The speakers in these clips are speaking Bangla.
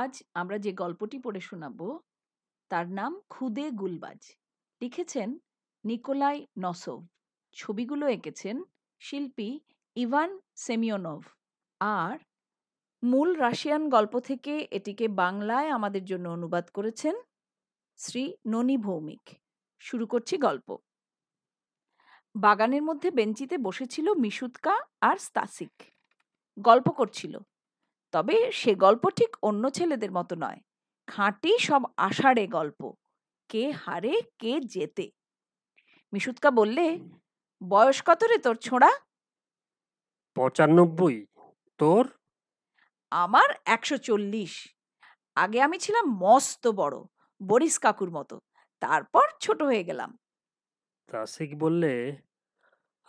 আজ আমরা যে গল্পটি পড়ে শোনাব তার নাম খুদে গুলবাজ লিখেছেন নিকোলাই নসোভ ছবিগুলো এঁকেছেন শিল্পী ইভান সেমিওনভ আর মূল রাশিয়ান গল্প থেকে এটিকে বাংলায় আমাদের জন্য অনুবাদ করেছেন শ্রী ননী ভৌমিক শুরু করছি গল্প বাগানের মধ্যে বেঞ্চিতে বসেছিল মিশুৎকা আর স্তাসিক গল্প করছিল তবে সে গল্প ঠিক অন্য ছেলেদের মতো নয় খাঁটি সব আষাঢ়ে গল্প কে হারে কে জেতে মিশুৎকা বললে বয়স কত রে তোর ছোঁড়া পঁচানব্বই তোর আমার একশো চল্লিশ আগে আমি ছিলাম মস্ত বড় বরিস কাকুর মতো তারপর ছোট হয়ে গেলাম তাসিক বললে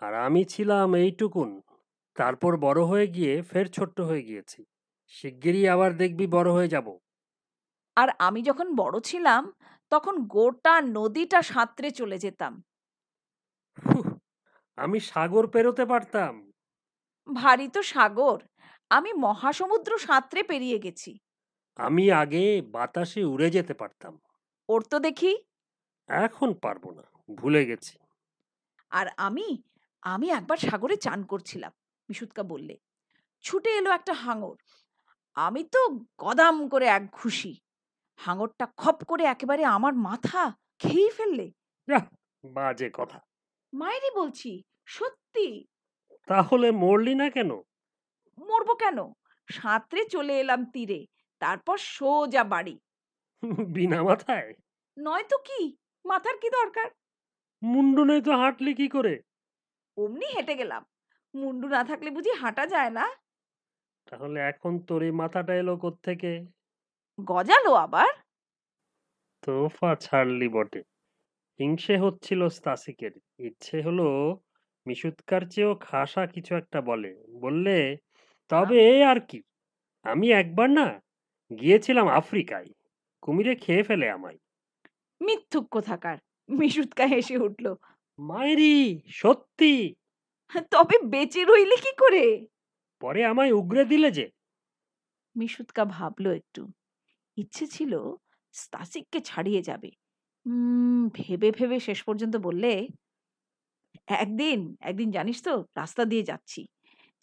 আর আমি ছিলাম এইটুকুন তারপর বড় হয়ে গিয়ে ফের ছোট্ট হয়ে গিয়েছি শিগগিরই আবার দেখবি বড় হয়ে যাব আর আমি যখন বড় ছিলাম তখন গোটা নদীটা সাঁতরে চলে যেতাম আমি সাগর পেরোতে পারতাম ভারী তো সাগর আমি মহাসমুদ্র সাঁতরে পেরিয়ে গেছি আমি আগে বাতাসে উড়ে যেতে পারতাম ওর তো দেখি এখন পারবো না ভুলে গেছি আর আমি আমি একবার সাগরে চান করছিলাম মিশুৎকা বললে ছুটে এলো একটা হাঙর আমি তো গদাম করে এক ঘুষি হাঙরটা খপ করে একেবারে আমার মাথা খেয়ে ফেললে বাজে কথা মায়েরই বলছি সত্যি তাহলে মরলি না কেন মরবো কেন সাঁতরে চলে এলাম তীরে তারপর সোজা বাড়ি বিনা মাথায় নয় তো কি মাথার কি দরকার মুন্ডু নেই তো হাঁটলি কি করে অমনি হেঁটে গেলাম মুন্ডু না থাকলে বুঝি হাঁটা যায় না তাহলে এখন তোর এই মাথাটা এলো কোত্থেকে গজালো আবার তোফা ছাড়লি বটে হিংসে হচ্ছিল স্তাসিকের ইচ্ছে হলো মিশুৎকার চেয়েও খাসা কিছু একটা বলে বললে তবে এ আর কি আমি একবার না গিয়েছিলাম আফ্রিকায় কুমিরে খেয়ে ফেলে আমায় মিথ্যুক কোথাকার মিশুৎকা হেসে উঠল মায়েরি সত্যি হ্যাঁ, তবে বেঁচে রইলে কি করে পরে আমায় উগরে দিলে যে মিশুৎকা ভাবল একটু ইচ্ছে ছিল স্তাসিককে ছাড়িয়ে যাবে ভেবে ভেবে শেষ পর্যন্ত বললে একদিন একদিন জানিস তো রাস্তা দিয়ে যাচ্ছি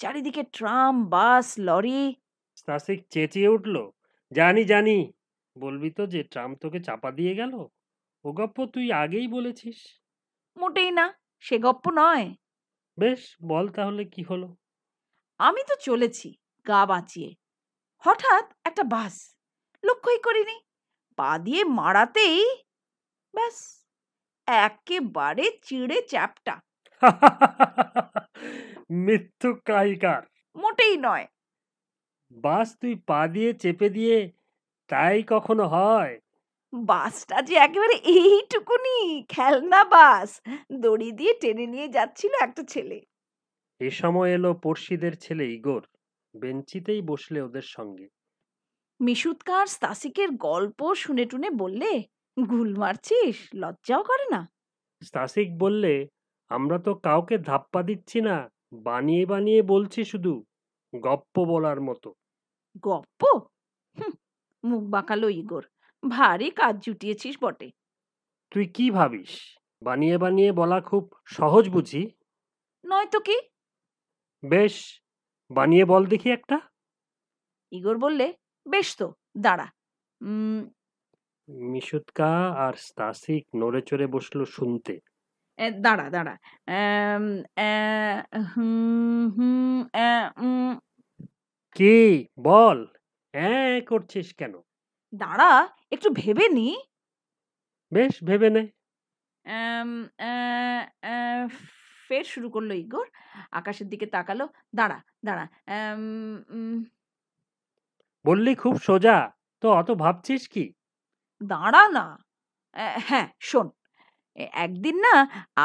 চারিদিকে ট্রাম বাস লরি স্তাসিক চেঁচিয়ে উঠল জানি জানি বলবি তো যে ট্রাম তোকে চাপা দিয়ে গেল ও গপ্প তুই আগেই বলেছিস মোটেই না সে গপ্প নয় বেশ বল তাহলে কি হলো আমি তো চলেছি গা বাঁচিয়ে হঠাৎ একটা বাস লক্ষ্যই করিনি পা দিয়ে মারাতেই ব্যাস একেবারে চিড়ে চ্যাপটা মৃত্যু কাহিকার মোটেই নয় বাস তুই পা দিয়ে চেপে দিয়ে তাই কখনো হয় বাসটা যে একেবারে এইটুকুনি খেলনা বাস দড়ি দিয়ে টেনে নিয়ে যাচ্ছিল একটা ছেলে এ সময় এলো পড়শিদের ছেলে ইগোর বেঞ্চিতেই বসলে ওদের সঙ্গে মিশুৎকার স্তাসিকের গল্প শুনে টুনে বললে গুল মারছিস লজ্জাও করে না স্তাসিক বললে আমরা তো কাউকে ধাপ্পা দিচ্ছি না বানিয়ে বানিয়ে বলছি শুধু গপ্প বলার মতো গপ্প মুখ বাঁকালো ইগোর ভারী কাজ জুটিয়েছিস বটে তুই কি ভাবিস বানিয়ে বানিয়ে বলা খুব সহজ বুঝি নয়তো কি বেশ বানিয়ে বল দেখি একটা ইগোর বললে বেশ তো দাঁড়া মিশুৎকা আর স্তাসিক নড়ে চড়ে বসলো শুনতে দাঁড়া দাঁড়া অ্যা, হুম, হুম, অ্যা, কি বল হ্যাঁ করছিস কেন দাঁড়া একটু ভেবে নি বেশ ভেবে নে অ্যাম, অ্যা, ফের শুরু করলো ইগোর আকাশের দিকে তাকালো দাঁড়া দাঁড়া বললি খুব সোজা তো অত ভাবছিস কি দাঁড়া না হ্যাঁ শোন একদিন না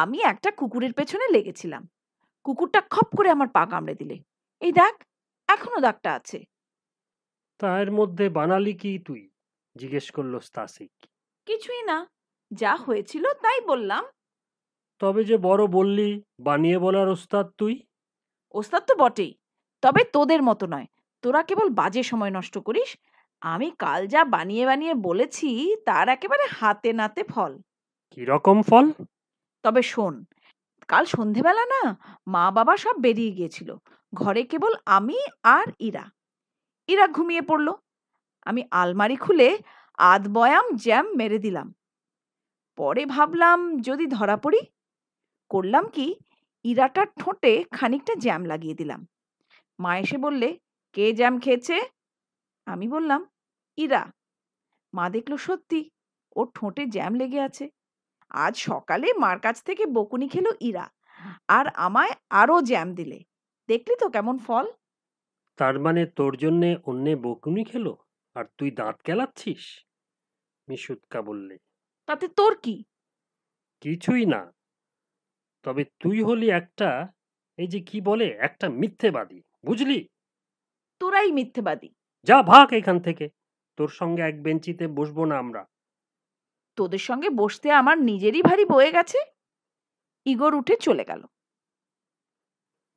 আমি একটা কুকুরের পেছনে লেগেছিলাম কুকুরটা খপ করে আমার পা কামড়ে দিলে এই দাগ এখনো দাগটা আছে তার মধ্যে বানালি কি তুই জিজ্ঞেস করলো স্তাসিক কিছুই না যা হয়েছিল তাই বললাম তবে যে বড় বললি বানিয়ে বলার ওস্তাদ তুই ওস্তাদ তো বটেই তবে তোদের মতো নয় তোরা কেবল বাজে সময় নষ্ট করিস আমি কাল যা বানিয়ে বানিয়ে বলেছি তার একেবারে হাতে নাতে ফল কিরকম ফল তবে শোন কাল সন্ধেবেলা না মা বাবা সব বেরিয়ে গিয়েছিল ঘরে কেবল আমি আর ইরা ইরা ঘুমিয়ে পড়ল আমি আলমারি খুলে আধ বয়াম জ্যাম মেরে দিলাম পরে ভাবলাম যদি ধরা পড়ি করলাম কি ইরাটার ঠোঁটে খানিকটা জ্যাম লাগিয়ে দিলাম মা এসে বললে কে জ্যাম খেয়েছে আমি বললাম ইরা মা দেখলো সত্যি ওর ঠোঁটে জ্যাম লেগে আছে আজ সকালে মার কাছ থেকে বকুনি খেলো ইরা আর আমায় আরও জ্যাম দিলে দেখলি তো কেমন ফল তার মানে তোর জন্যে অন্যে বকুনি খেলো আর তুই দাঁত কেলাচ্ছিস মিশুৎকা বললে তাতে তোর কি কিছুই না তবে তুই হলি একটা এই যে কি বলে একটা মিথ্যেবাদী বুঝলি তোরাই মিথ্যেবাদী যা ভাগ এখান থেকে তোর সঙ্গে এক বেঞ্চিতে বসবো না আমরা তোদের সঙ্গে বসতে আমার নিজেরই ভারী বয়ে গেছে ইগর উঠে চলে গেল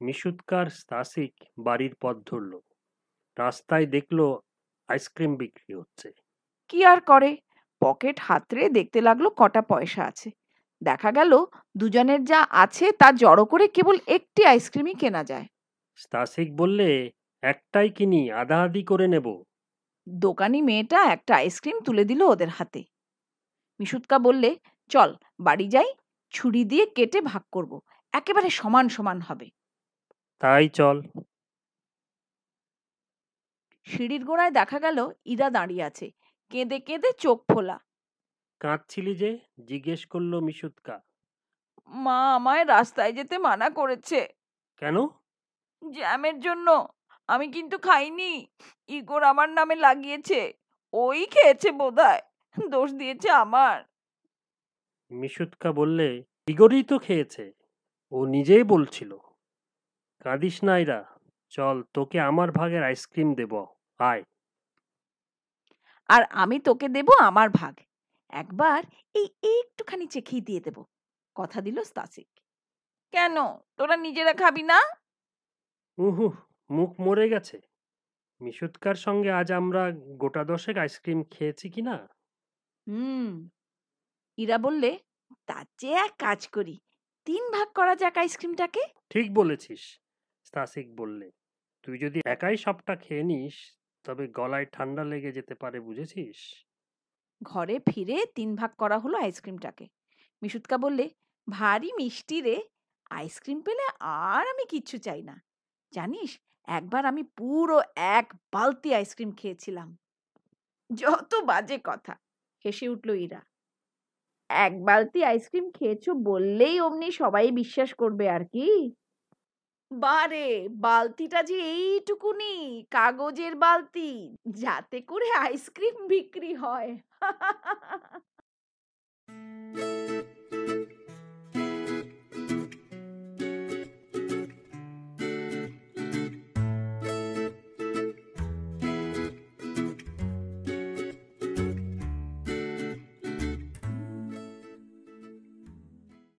মিশুৎকার স্তাসিক বাড়ির পথ ধরল রাস্তায় দেখলো আইসক্রিম বিক্রি হচ্ছে কি আর করে পকেট হাতরে দেখতে লাগলো কটা পয়সা আছে দেখা গেল দুজনের যা আছে তা জড়ো করে কেবল একটি আইসক্রিমই কেনা যায় স্তাসিক বললে একটাই কিনি আধাআধি করে নেব দোকানি মেয়েটা একটা আইসক্রিম তুলে দিল ওদের হাতে মিশুৎকা বললে চল বাড়ি যাই ছুরি দিয়ে কেটে ভাগ করব একেবারে সমান সমান হবে তাই চল সিঁড়ির গোড়ায় দেখা গেল ইদা দাঁড়িয়ে আছে কেঁদে কেঁদে চোখ ফোলা কাঁদছিলি যে জিজ্ঞেস করলো মিশুৎকা মা আমায় রাস্তায় যেতে মানা করেছে কেন জ্যামের জন্য আমি কিন্তু খাইনি ইগোর আমার নামে লাগিয়েছে ওই খেয়েছে বোধহয় দোষ দিয়েছে আমার মিশুৎকা বললে ইগোরই তো খেয়েছে ও নিজেই বলছিল কাঁদিস নাইরা চল তোকে আমার ভাগের আইসক্রিম দেব আয় আর আমি তোকে দেব আমার ভাগ একবার এই একটুখানি চেখেই দিয়ে দেব কথা দিল স্তাসিক কেন তোরা নিজেরা খাবি না উহু মুখ মরে গেছে মিশুৎকার সঙ্গে আজ আমরা গোটা দশেক আইসক্রিম খেয়েছি কি না হুম ইরা বললে তার চেয়ে এক কাজ করি তিন ভাগ করা যাক আইসক্রিমটাকে ঠিক বলেছিস স্তাসিক বললে তুই যদি একাই সবটা খেয়ে নিস তবে গলায় ঠান্ডা লেগে যেতে পারে বুঝেছিস ঘরে ফিরে তিন ভাগ করা হলো আইসক্রিমটাকে মিশুৎকা বললে ভারী মিষ্টি রে আইসক্রিম পেলে আর আমি কিচ্ছু চাই না জানিস একবার আমি পুরো এক বালতি আইসক্রিম খেয়েছিলাম যত বাজে কথা হেসে উঠল ইরা এক বালতি আইসক্রিম খেয়েছো বললেই অমনি সবাই বিশ্বাস করবে আর কি বারে বালতিটা যে এইটুকুনি কাগজের বালতি যাতে করে আইসক্রিম বিক্রি হয়